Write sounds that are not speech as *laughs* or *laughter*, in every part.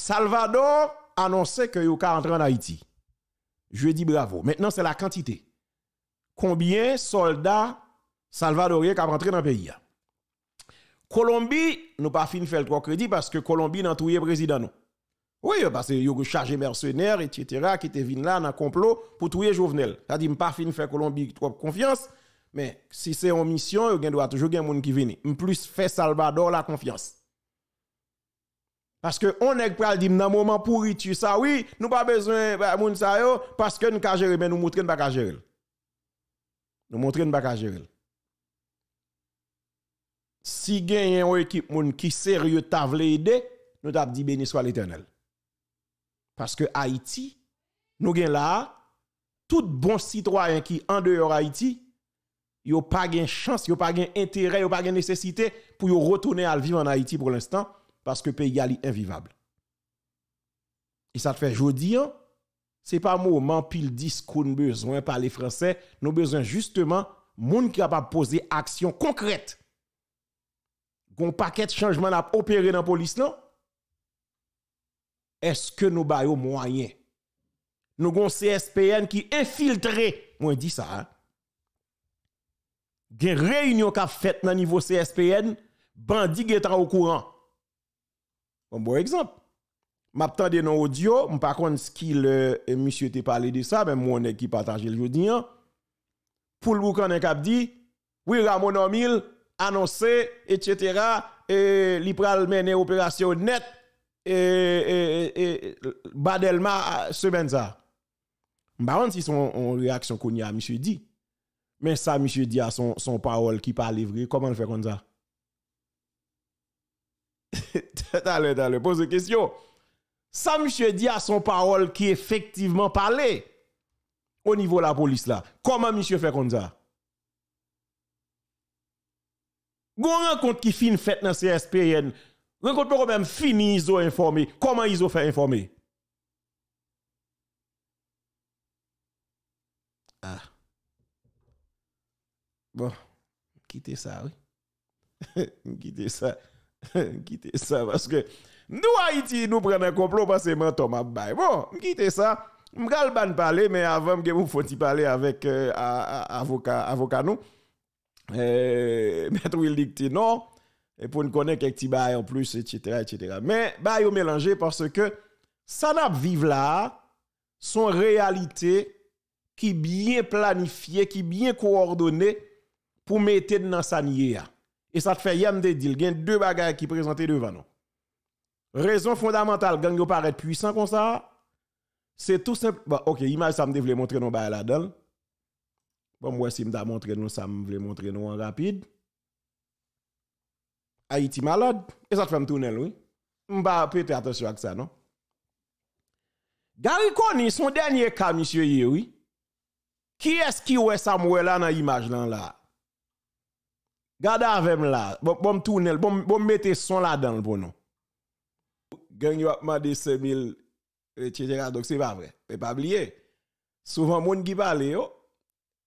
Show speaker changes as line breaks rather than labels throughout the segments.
Salvador annonçait que vous rentré en Haïti. Je dis bravo. Maintenant, c'est la quantité. Combien soldats salvadoriens qui rentré dans le pays? Hein? Colombie, nous pas fini faire le trois crédits parce que Colombie n'a pas le président Oui, parce que yo chargé mercenaires, etc., qui étaient venus là dans le complot pour trouver Jovenel. Ça à dire pas fini faire Colombie trop confiance, mais si c'est en mission, il a toujours des gens qui viennent. Plus, fait Salvador la confiance. Parce que on est pral dit dans moment pourri tu ça oui, nous pas besoin bah, moun ça parce que nous ka gérer mais nous montrer pas gérer. Nous montrer pas gérer. Si gagne une équipe moun qui sérieux t'a aider, nous t'a dit béni soit l'Éternel. Parce que Haïti nous avons là tout bon citoyen qui en dehors Haïti yo pas de chance, il yo pas gain intérêt, yo pas de nécessité pour retourner à vivre en Haïti pour l'instant parce que le pays est invivable. Et ça te fait jeudi, ce hein? c'est pas moment pile qu'on a besoin par les Français, nous besoin justement monde qui capable poser action concrète. Gon paquet de changement à opérer dans la police non? Est-ce que nous des moyens? Nous avons CSPN qui infiltré, moi dit ça. Hein? réunions réunion a fait dans niveau CSPN, bandit est au courant. Un bon exemple. M'attendais dans audio, par contre ce qu'il euh, monsieur t'a parlé de ça, même mon qui partage le jeudi hein. Pour le boucan a dit oui Ramon Omil annoncé etc. et li pral mener opération net et, et, et Badelma semaine ça. pas si son on réaction qu'on y a monsieur dit. Mais ça monsieur dit à son son parole qui pas livré, comment le fait comme ça Dale, *laughs* dale, pose question. Ça, monsieur dit à son parole qui effectivement parlait au niveau de la police là. Comment monsieur fait comme ça? Gon rencontre qui fin fait dans CSPN. Rencontre quand même fini, ils ont informé. Comment ils ont fait informer? Ah. Bon, quittez ça, oui. *laughs* quittez ça. *laughs* quittez ça parce que nous Haïti nous prenons un complot parce que menton m'a bail. Bon, quittez ça. M'gal ban parler mais avant que vous faut parler avec euh, avocat avocat nous. Euh, *laughs* maître Will non et pour nous connaître quelques petits bails en plus etc etc. Mais bail au mélanger parce que ça n'a vive là son réalité qui bien planifié qui bien coordonné pour mettre dans sa nière. Et ça te fait yam de deal. Il y a deux bagages qui présentent devant nous. Raison fondamentale, gang yo paraît puissant comme ça, c'est tout simple. Bon, bah, ok, image ça me veut montrer nous là-dedans. Bon, moi, si me montrer nous, ça me voulait montrer nous en rapide. Haïti malade. Et ça te fait me tourner, oui. M'ba être attention à ça, non? Gary Kony, son dernier cas, monsieur, oui. Qui est-ce qui ouais moi, là dans l'image là? Gardez avec moi là. Bon, bon tournel, bon, bon mettez son là dans le pour nous. Gang a demandé 5000, etc. Donc c'est pas vrai. Mais pas oublier. Souvent, monde qui parle,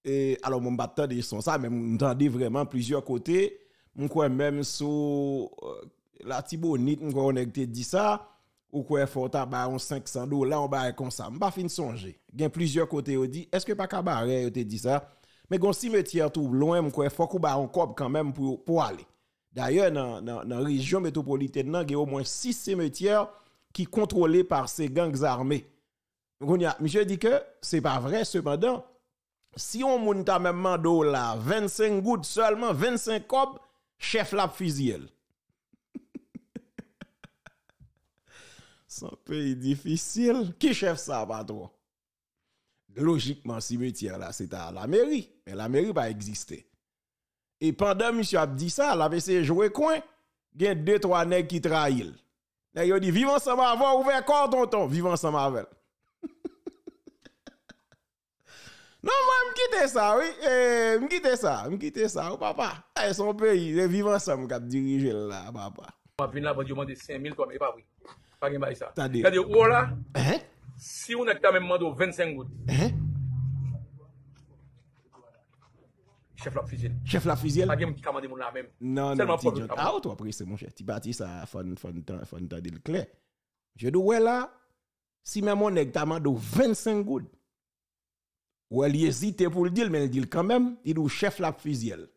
et alors, mon batteur de son ça, mais m'entendez vraiment plusieurs côtés. Mon coin même sous euh, la Tibonite, mon quoi on dit ça, ou quoi fort à on 500 dollars, on va comme ça. M'pas fin songer. Gen plusieurs côtés, on dit, est-ce que pas cabaret, on te dit ça? Mais gon cimetière tout loin, il faut qu'on un corps quand même pour, aller. D'ailleurs, dans la région métropolitaine, il y a au moins six cimetières qui sont contrôlés par ces gangs armés. Je dis que c'est pas vrai, cependant, si on monte même 25 gouttes seulement, 25 corps chef la fusil. Son *laughs* pays difficile. Qui chef ça, patron? logiquement, cimetière là, c'est à la mairie. Mais la mairie va exister. Et pendant monsieur a dit ça, la essayé jouer coin. Il y a deux, trois nègres qui trahissent. Ils ont dit vive ensemble avant ouvert corps tonton, vivant ensemble avec. *laughs* non, moi quitte ça, oui, eh, me quitte ça, quitte ça, oh, papa. Eh, son pays, eh, vivre ensemble cap diriger là, papa.
Je va venu là pour demander 5000 toi mais pas oui. Pas gain ça. T'as dit Voilà. Oh, là. Hein? Si ou nèk ta mèm mèm do 25 goud. Cheflap fizyèl. Cheflap fizyèl. A gen mèm ti kamade mèm la mèm.
Non, non, ti jote. A ou to apri se mèm cheflap fizyèl. Ti bati sa fon tan dil kle. Je dou wè la. Si mèm mèm mèm nèk ta mèm do 25 goud. Wè liye zite pou l'dil mèm l'dil kamem. Ti dou cheflap fizyèl.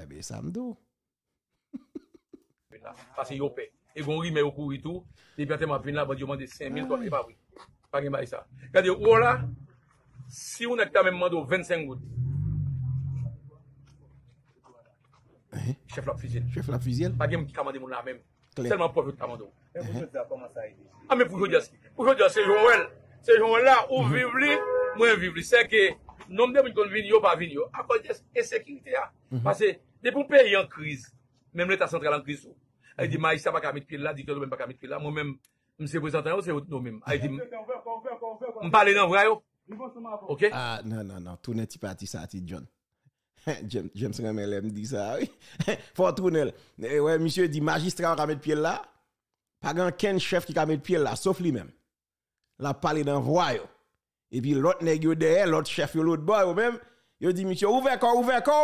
Ebe sa mèm do.
Asi yo pek. E goun ri mè yon kou ri tou. E piate mwen vin la, ban di yon mande 5.000 ton e pabri. Pag en bay sa. Kade yon ou la, si yon ekta men mando 25 gout. Chef la fizyen. Chef la fizyen. Pag en ki kamande moun la men. Selman poj yo kamando. En poujou de la koman sa yi. Ah, a men poujou de la sejou el. Sejou el la ou vivli, mwen vivli. Se ke, nom de mwen kon vin yo, pa vin yo, akon de se, e sekirite ya. Mhm. Pase, de pou pe yon kriz, men mwen eta sentral an kriz sou. Ay di majisya baka met piye la, di kèlou men baka met piye la. Mwen men, mse prezantan yo, se yot nou men. Ay di... Mwen pale nan vwa yo.
Ok? Ah, non, non, non. Tounen ti pati sa ti, John. *laughs* James reme lem di sa, oui. Fon trounen. E wey, msye di, majisya baka met piye la. Pagan ken chef ki kame met piye la, sof li men. La pale nan vwa yo. E pi lot neg yo dehe, lot chef yo lot boy yo men. Yo di, msye, ouvekò, ouvekò.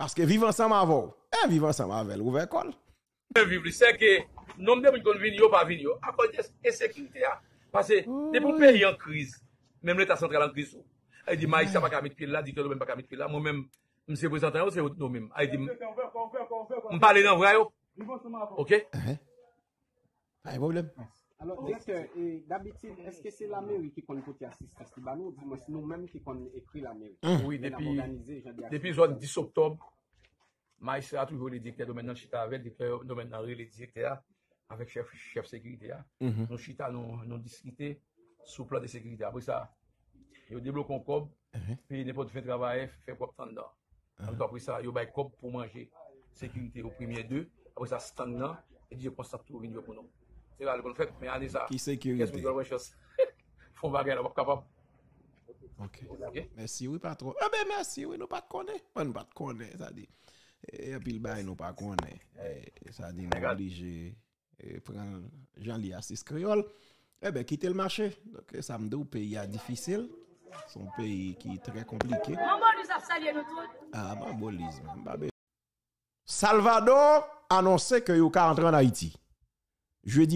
Paske vivan sa ma vò. E vivan sa ma vò, ouvekò.
Mwen viv li, se ke non mnen mwen kon vin yo, pa vin yo. Apo yon, esek yon te a. Pase, te pou pe yon kriz. Mwen mwen ta sentralan kriz sou. Ay di, ma isa baka mitkila, dikolo mwen baka mitkila. Mwen mwen, mse prezantan yo, se yo nou mwen. Ay di, mwen pale nan vwa yo. Ok? A,
yon problem. Ano, dek, d'abitid, eske se la mè ou ki kon kote asist? Asi ba nou, mwen mwen si nou mè ou ki kon ekri la mè ou. Mmh. Oui, depi, depi zwan
10 Oktobre. Mai sè a toujou le dikte do men nan chita avèl, dikte do men nan rè le dikte ya, avèk chèf chèf sekirite ya. Non chita, non diskite, sou plan de sekirite. Apè sa, yo deblokon kob, pi ne pot fè travè, fè pop tanda. Apè sa, yo bay kob pou manje sekirite yo premiè dè, apè sa, stand nan, et di yo postap tou rinjè pou nom. Tè la, lè kon fèk, mè anè sa. Ki sekirite. Fon bagè la, wak kapap.
Mè si wè patro. Mè si wè, nou bat konè. Mè bat konè, zadey. E apil bay nou pa kon, e, e sa din religye, e pran jan li asis kriol, e be kite l machè. E sa mdou peya difisil, son peyi ki trè komplike. Maman nou sa salye nou trot. A, maman bolizman, babè. Salvador anonsè ke yo ka antran Haiti. Jwe di.